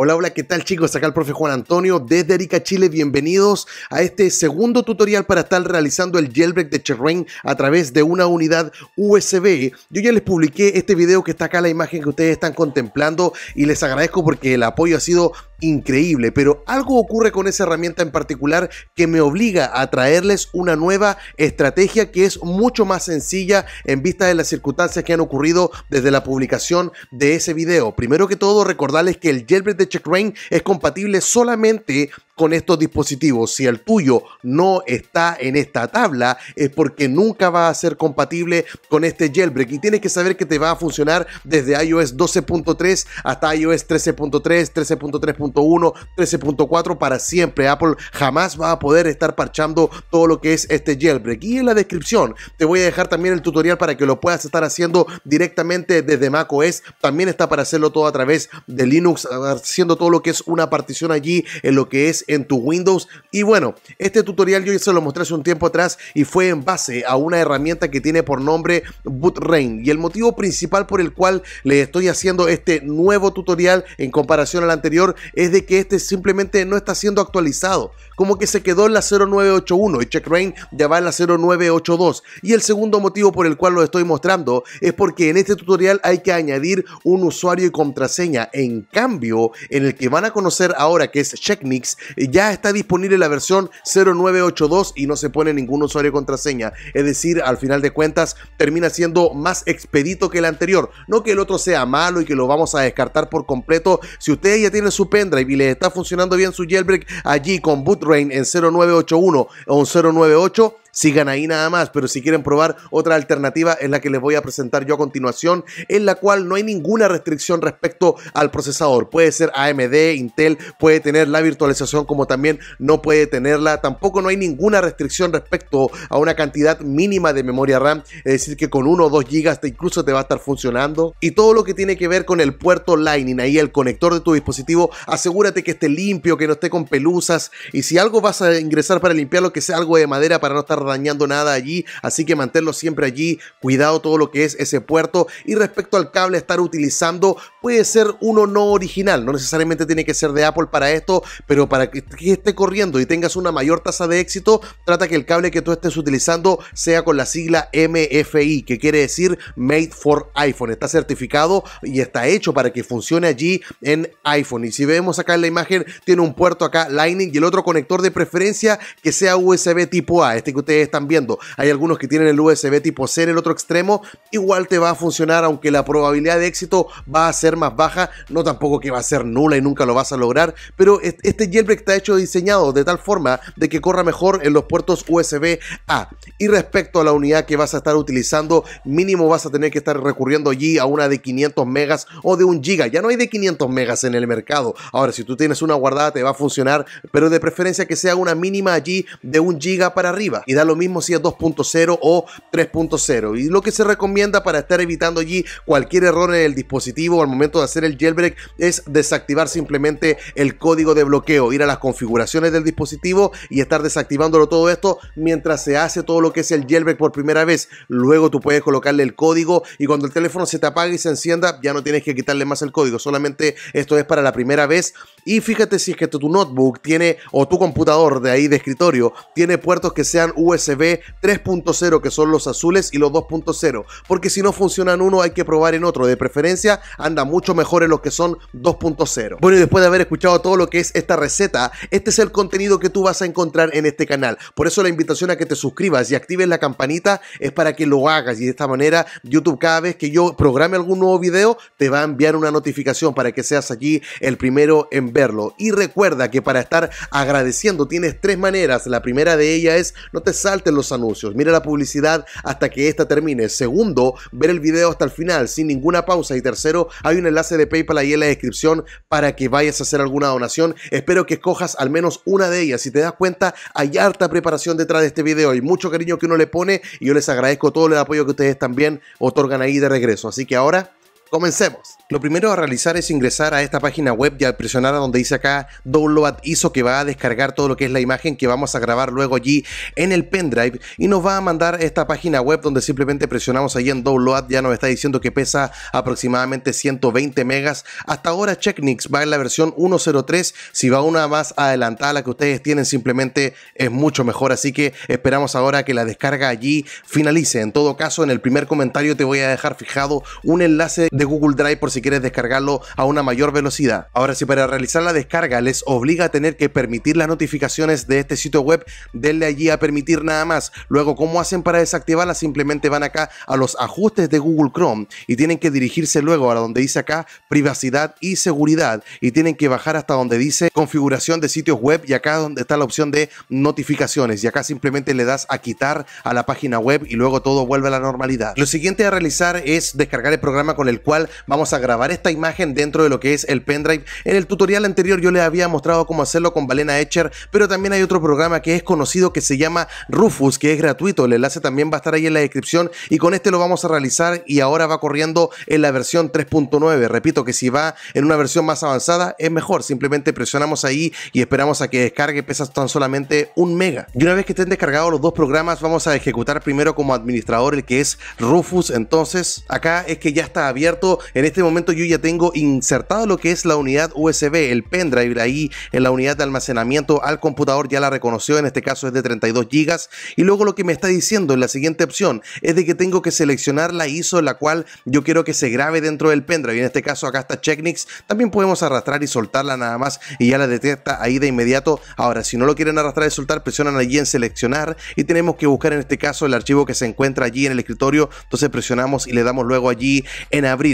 Hola, hola, ¿qué tal chicos? Acá el profe Juan Antonio desde Erika Chile. Bienvenidos a este segundo tutorial para estar realizando el jailbreak de Cherrain a través de una unidad USB. Yo ya les publiqué este video que está acá, la imagen que ustedes están contemplando y les agradezco porque el apoyo ha sido increíble, pero algo ocurre con esa herramienta en particular que me obliga a traerles una nueva estrategia que es mucho más sencilla en vista de las circunstancias que han ocurrido desde la publicación de ese video. Primero que todo, recordarles que el jailbreak de CheckRain es compatible solamente con estos dispositivos. Si el tuyo no está en esta tabla, es porque nunca va a ser compatible con este jailbreak. Y tienes que saber que te va a funcionar desde iOS 12.3 hasta iOS 13.3, 13.3.1, 13.4 para siempre. Apple jamás va a poder estar parchando todo lo que es este jailbreak. Y en la descripción te voy a dejar también el tutorial para que lo puedas estar haciendo directamente desde macOS. También está para hacerlo todo a través de Linux, haciendo todo lo que es una partición allí en lo que es en tu Windows. Y bueno, este tutorial yo ya se lo mostré hace un tiempo atrás y fue en base a una herramienta que tiene por nombre BootRain. Y el motivo principal por el cual le estoy haciendo este nuevo tutorial en comparación al anterior es de que este simplemente no está siendo actualizado. Como que se quedó en la 0981 y CheckRain ya va en la 0982. Y el segundo motivo por el cual lo estoy mostrando es porque en este tutorial hay que añadir un usuario y contraseña. En cambio, en el que van a conocer ahora que es Checkmix, ya está disponible la versión 0982 y no se pone ningún usuario y contraseña. Es decir, al final de cuentas, termina siendo más expedito que el anterior. No que el otro sea malo y que lo vamos a descartar por completo. Si ustedes ya tienen su pendrive y les está funcionando bien su jailbreak allí con Bootrain en 0981 o en 098, Sigan ahí nada más, pero si quieren probar otra alternativa es la que les voy a presentar yo a continuación, en la cual no hay ninguna restricción respecto al procesador. Puede ser AMD, Intel, puede tener la virtualización como también no puede tenerla. Tampoco no hay ninguna restricción respecto a una cantidad mínima de memoria RAM, es decir, que con 1 o 2 GB incluso te va a estar funcionando. Y todo lo que tiene que ver con el puerto Lightning, ahí el conector de tu dispositivo, asegúrate que esté limpio, que no esté con pelusas y si algo vas a ingresar para limpiarlo, que sea algo de madera para no estar dañando nada allí, así que mantenerlo siempre allí, cuidado todo lo que es ese puerto y respecto al cable estar utilizando puede ser uno no original, no necesariamente tiene que ser de Apple para esto, pero para que, esté corriendo y tengas una mayor tasa de éxito, trata que el cable que tú estés utilizando sea con la sigla MFI, que quiere decir Made for iPhone. Está certificado y está hecho para que funcione allí en iPhone. Y si vemos acá en la imagen, tiene un puerto acá Lightning y el otro conector de preferencia que sea USB tipo A, este que ustedes están viendo. Hay algunos que tienen el USB tipo C en el otro extremo, igual te va a funcionar, aunque la probabilidad de éxito va a ser más baja, no tampoco que va a ser nula y nunca lo vas a lograr, pero este jailbreak está hecho diseñado de tal forma de que corra mejor en los puertos USB A. Y respecto a la unidad que vas a estar utilizando, mínimo vas a tener que estar recurriendo allí a una de 500 megas o de un giga. Ya no hay de 500 megas en el mercado. Ahora, si tú tienes una guardada te va a funcionar, pero de preferencia que sea una mínima allí de un giga para arriba. Y da lo mismo si es 2.0 o 3.0. Y lo que se recomienda para estar evitando allí cualquier error en el dispositivo al momento de hacer el jailbreak es desactivar simplemente el código de bloqueo, ir a las configuraciones del dispositivo y estar desactivándolo todo esto mientras se hace todo lo que es el jailbreak por primera vez. Luego tú puedes colocarle el código y cuando el teléfono se te apague y se encienda, ya no tienes que quitarle más el código. Solamente esto es para la primera vez. Y fíjate si es que tu notebook tiene o tu computador de ahí de escritorio tiene puertos que sean USB 3.0, que son los azules, y los 2.0. Porque si no funcionan uno, hay que probar en otro. De preferencia, anda mucho mejor en lo que son 2.0. Bueno, y después de haber escuchado todo lo que es esta receta, este es el contenido que tú vas a encontrar en este canal. Por eso la invitación a que te suscribas y actives la campanita es para que lo hagas y de esta manera YouTube cada vez que yo programe algún nuevo video te va a enviar una notificación para que seas allí el primero en verlo. Y recuerda que para estar agradeciendo tienes tres maneras. La primera de ellas es no te salten los anuncios, mira la publicidad hasta que esta termine. Segundo, ver el video hasta el final sin ninguna pausa. Y tercero, hay un enlace de PayPal ahí en la descripción para que vayas a hacer alguna donación. Espero que escojas al menos una de ellas. Si te das cuenta, hay harta preparación detrás de este video y mucho cariño que uno le pone y yo les agradezco todo el apoyo que ustedes también otorgan ahí de regreso. Así que ahora Comencemos. Lo primero a realizar es ingresar a esta página web y al presionar a donde dice acá Download ISO que va a descargar todo lo que es la imagen que vamos a grabar luego allí en el pendrive y nos va a mandar esta página web donde simplemente presionamos allí en Download. Ya nos está diciendo que pesa aproximadamente 120 megas. Hasta ahora Checknix va en la versión 1.03. Si va una más adelantada la que ustedes tienen simplemente es mucho mejor. Así que esperamos ahora que la descarga allí finalice. En todo caso en el primer comentario te voy a dejar fijado un enlace de Google Drive por si quieres descargarlo a una mayor velocidad. Ahora, si para realizar la descarga les obliga a tener que permitir las notificaciones de este sitio web, denle allí a permitir nada más. Luego, ¿cómo hacen para desactivarla Simplemente van acá a los ajustes de Google Chrome y tienen que dirigirse luego a donde dice acá privacidad y seguridad y tienen que bajar hasta donde dice configuración de sitios web y acá donde está la opción de notificaciones y acá simplemente le das a quitar a la página web y luego todo vuelve a la normalidad. Lo siguiente a realizar es descargar el programa con el vamos a grabar esta imagen dentro de lo que es el pendrive. En el tutorial anterior yo les había mostrado cómo hacerlo con Balena Etcher, pero también hay otro programa que es conocido que se llama Rufus, que es gratuito. El enlace también va a estar ahí en la descripción y con este lo vamos a realizar y ahora va corriendo en la versión 3.9. Repito que si va en una versión más avanzada es mejor, simplemente presionamos ahí y esperamos a que descargue, pesa tan solamente un mega. Y una vez que estén descargados los dos programas vamos a ejecutar primero como administrador el que es Rufus, entonces acá es que ya está abierto en este momento yo ya tengo insertado lo que es la unidad USB, el pendrive, ahí en la unidad de almacenamiento al computador ya la reconoció, en este caso es de 32 GB. Y luego lo que me está diciendo en la siguiente opción es de que tengo que seleccionar la ISO, la cual yo quiero que se grabe dentro del pendrive. En este caso acá está Checknix, también podemos arrastrar y soltarla nada más y ya la detecta ahí de inmediato. Ahora, si no lo quieren arrastrar y soltar, presionan allí en seleccionar y tenemos que buscar en este caso el archivo que se encuentra allí en el escritorio. Entonces presionamos y le damos luego allí en abrir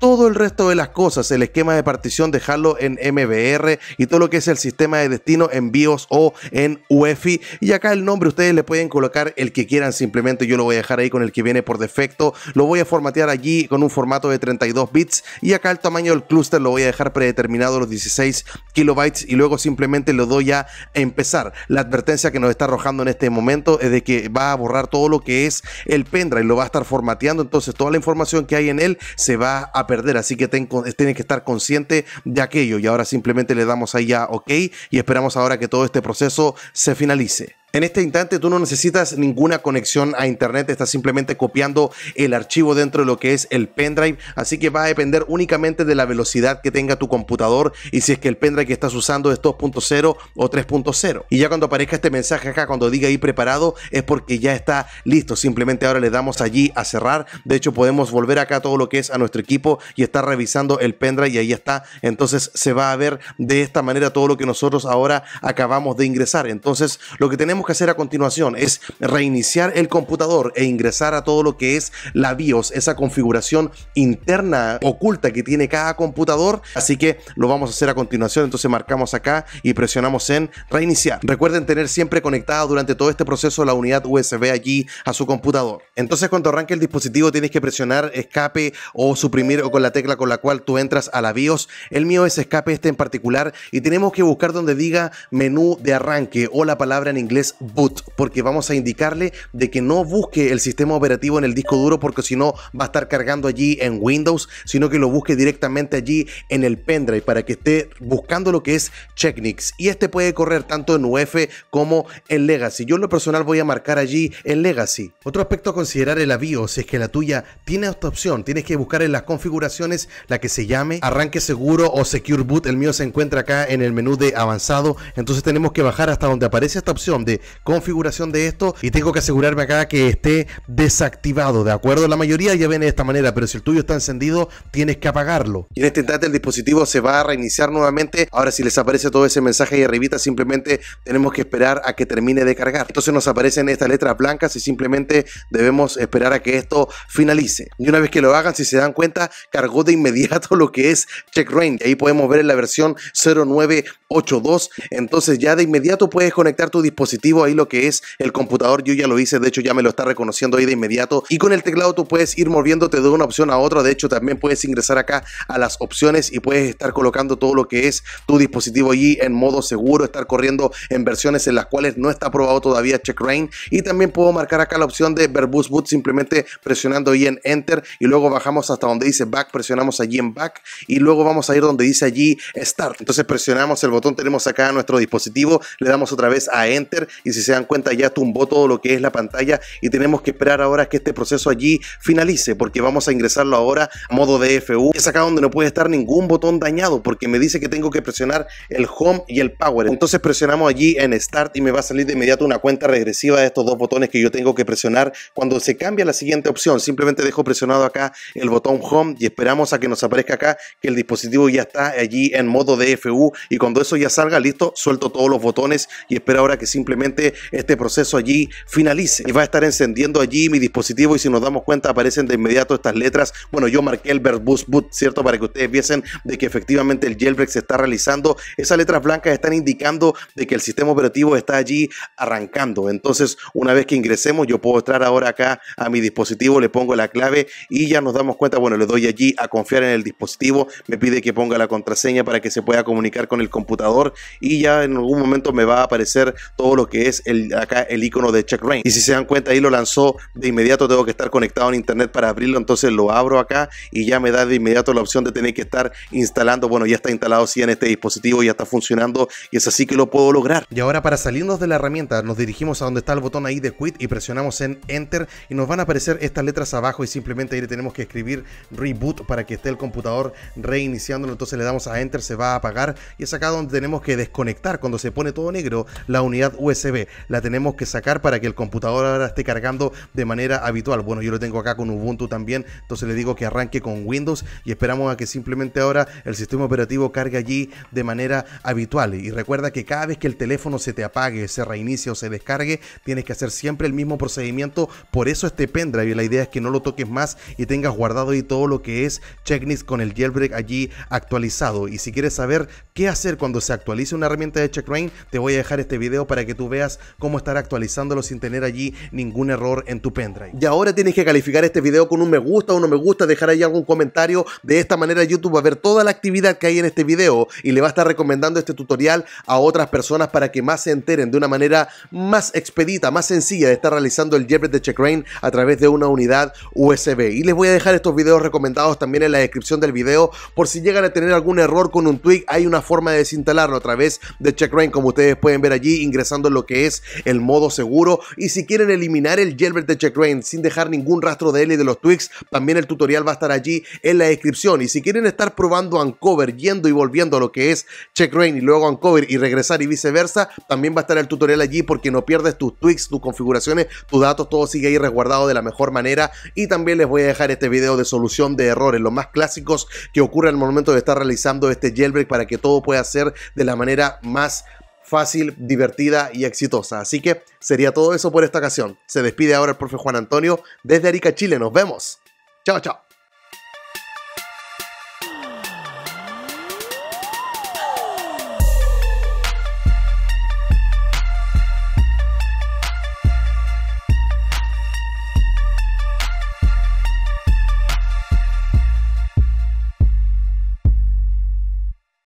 todo el resto de las cosas, el esquema de partición, dejarlo en MBR y todo lo que es el sistema de destino en BIOS o en UEFI. Y acá el nombre ustedes le pueden colocar el que quieran, simplemente yo lo voy a dejar ahí con el que viene por defecto. Lo voy a formatear allí con un formato de 32 bits y acá el tamaño del clúster lo voy a dejar predeterminado los 16 kilobytes y luego simplemente lo doy a empezar. La advertencia que nos está arrojando en este momento es de que va a borrar todo lo que es el pendrive, lo va a estar formateando, entonces toda la información que hay en él se va a perder. Así que tienes tienen que estar consciente de aquello. Y ahora simplemente le damos ahí ya OK y esperamos ahora que todo este proceso se finalice. En este instante tú no necesitas ninguna conexión a internet, estás simplemente copiando el archivo dentro de lo que es el pendrive, así que va a depender únicamente de la velocidad que tenga tu computador y si es que el pendrive que estás usando es 2.0 o 3.0. Y ya cuando aparezca este mensaje acá, cuando diga ahí preparado, es porque ya está listo, simplemente ahora le damos allí a cerrar, de hecho podemos volver acá todo lo que es a nuestro equipo y estar revisando el pendrive y ahí está, entonces se va a ver de esta manera todo lo que nosotros ahora acabamos de ingresar, entonces lo que tenemos que hacer a continuación es reiniciar el computador e ingresar a todo lo que es la BIOS, esa configuración interna oculta que tiene cada computador. Así que lo vamos a hacer a continuación. Entonces marcamos acá y presionamos en reiniciar. Recuerden tener siempre conectada durante todo este proceso la unidad USB allí a su computador. Entonces cuando arranque el dispositivo tienes que presionar escape o suprimir o con la tecla con la cual tú entras a la BIOS. El mío es escape este en particular y tenemos que buscar donde diga menú de arranque o la palabra en inglés boot, porque vamos a indicarle de que no busque el sistema operativo en el disco duro porque si no va a estar cargando allí en Windows, sino que lo busque directamente allí en el pendrive para que esté buscando lo que es Checknix. Y este puede correr tanto en UF como en Legacy. Yo en lo personal voy a marcar allí en Legacy. Otro aspecto a considerar el avión, si es que la tuya tiene esta opción, tienes que buscar en las configuraciones la que se llame arranque seguro o secure boot. El mío se encuentra acá en el menú de avanzado, entonces tenemos que bajar hasta donde aparece esta opción de configuración de esto y tengo que asegurarme acá que esté desactivado, ¿de acuerdo? La mayoría ya ven de esta manera, pero si el tuyo está encendido, tienes que apagarlo. Y en este instante el dispositivo se va a reiniciar nuevamente. Ahora si les aparece todo ese mensaje ahí arribita, simplemente tenemos que esperar a que termine de cargar. Entonces nos aparecen estas letras blancas y simplemente debemos esperar a que esto finalice. Y una vez que lo hagan, si se dan cuenta, cargó de inmediato lo que es Check Range. Ahí podemos ver en la versión 0982. Entonces ya de inmediato puedes conectar tu dispositivo ahí lo que es el computador. Yo ya lo hice, de hecho ya me lo está reconociendo ahí de inmediato. Y con el teclado tú puedes ir moviéndote de una opción a otra. De hecho también puedes ingresar acá a las opciones y puedes estar colocando todo lo que es tu dispositivo allí en modo seguro, estar corriendo en versiones en las cuales no está aprobado todavía Check Rain. Y también puedo marcar acá la opción de Verbose Boot simplemente presionando ahí en Enter y luego bajamos hasta donde dice Back, presionamos allí en Back y luego vamos a ir donde dice allí Start. Entonces presionamos el botón, tenemos acá nuestro dispositivo, le damos otra vez a Enter y si se dan cuenta ya tumbó todo lo que es la pantalla y tenemos que esperar ahora que este proceso allí finalice porque vamos a ingresarlo ahora a modo DFU. Es acá donde no puede estar ningún botón dañado porque me dice que tengo que presionar el Home y el Power. Entonces presionamos allí en Start y me va a salir de inmediato una cuenta regresiva de estos dos botones que yo tengo que presionar cuando se cambia la siguiente opción. Simplemente dejo presionado acá el botón Home y esperamos a que nos aparezca acá que el dispositivo ya está allí en modo DFU y cuando eso ya salga listo, suelto todos los botones y espero ahora que simplemente este proceso allí finalice. Y va a estar encendiendo allí mi dispositivo y si nos damos cuenta aparecen de inmediato estas letras. Bueno, yo marqué el verbo, boot, ¿cierto? Para que ustedes viesen de que efectivamente el jailbreak se está realizando. Esas letras blancas están indicando de que el sistema operativo está allí arrancando. Entonces, una vez que ingresemos, yo puedo entrar ahora acá a mi dispositivo, le pongo la clave y ya nos damos cuenta, bueno, le doy allí a confiar en el dispositivo, me pide que ponga la contraseña para que se pueda comunicar con el computador y ya en algún momento me va a aparecer todo lo que es el, acá el icono de Check Rain. Y si se dan cuenta, ahí lo lanzó de inmediato. Tengo que estar conectado en internet para abrirlo. Entonces lo abro acá y ya me da de inmediato la opción de tener que estar instalando. Bueno, ya está instalado sí en este dispositivo, ya está funcionando y es así que lo puedo lograr. Y ahora para salirnos de la herramienta, nos dirigimos a donde está el botón ahí de quit y presionamos en enter y nos van a aparecer estas letras abajo y simplemente ahí le tenemos que escribir reboot para que esté el computador reiniciándolo. Entonces le damos a enter, se va a apagar y es acá donde tenemos que desconectar cuando se pone todo negro la unidad USB la tenemos que sacar para que el computador ahora esté cargando de manera habitual. Bueno, yo lo tengo acá con Ubuntu también, entonces le digo que arranque con Windows y esperamos a que simplemente ahora el sistema operativo cargue allí de manera habitual. Y recuerda que cada vez que el teléfono se te apague, se reinicie o se descargue, tienes que hacer siempre el mismo procedimiento. Por eso este pendrive, la idea es que no lo toques más y tengas guardado y todo lo que es checklist con el jailbreak allí actualizado. Y si quieres saber qué hacer cuando se actualice una herramienta de Checkrain? te voy a dejar este video para que tú veas cómo estar actualizándolo sin tener allí ningún error en tu pendrive. Y ahora tienes que calificar este video con un me gusta o no me gusta, dejar ahí algún comentario. De esta manera YouTube va a ver toda la actividad que hay en este video y le va a estar recomendando este tutorial a otras personas para que más se enteren de una manera más expedita, más sencilla de estar realizando el JetBrain de Checkrain a través de una unidad USB. Y les voy a dejar estos videos recomendados también en la descripción del video por si llegan a tener algún error con un tweak, hay una forma de desinstalarlo a través de CheckRain, como ustedes pueden ver allí, ingresando lo que es el modo seguro. Y si quieren eliminar el jailbreak de CheckRain sin dejar ningún rastro de él y de los tweaks, también el tutorial va a estar allí en la descripción. Y si quieren estar probando Uncover, yendo y volviendo a lo que es CheckRain y luego Uncover y regresar y viceversa, también va a estar el tutorial allí porque no pierdes tus tweaks, tus configuraciones, tus datos, todo sigue ahí resguardado de la mejor manera. Y también les voy a dejar este video de solución de errores, los más clásicos que ocurre al momento de estar realizando este jailbreak para que todo puede hacer de la manera más fácil, divertida y exitosa. Así que sería todo eso por esta ocasión. Se despide ahora el profe Juan Antonio desde Arica, Chile. Nos vemos. Chao, chao.